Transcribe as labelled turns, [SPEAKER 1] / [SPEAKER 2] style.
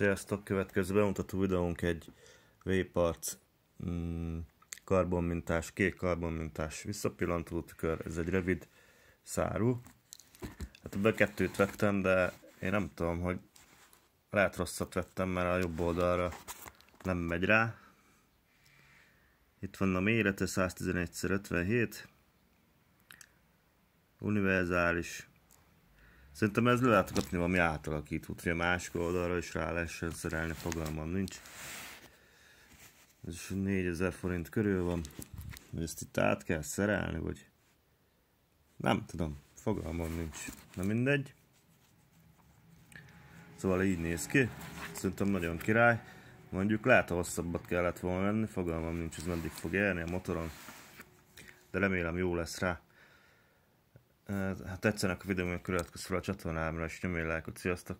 [SPEAKER 1] Sziasztok! Következő bemutató videónk egy v parc mm, karbonmintás, kék karbonmintás visszapillantó tükör. Ez egy rövid szárú. Hát ebből kettőt vettem, de én nem tudom, hogy lehet rosszat vettem, mert a jobb oldalra nem megy rá. Itt van a mérete 111x57. Univerzális Szerintem ez le lehet kapni valami átalakítót, hogy a másik oldalra is rá lehessen szerelni, fogalmam nincs. Ez 4000 forint körül van. Ezt itt át kell szerelni, vagy... Nem tudom, fogalmam nincs. Na mindegy. Szóval így néz ki. Szerintem nagyon király. Mondjuk lehet, ha hosszabbat kellett volna lenni, fogalmam nincs, ez meddig fog érni a motoron. De remélem jó lesz rá. Hát tetszenek a videóm, akkor iratkozz fel a csatornámra, és nyomj egy lájkot. Sziasztok!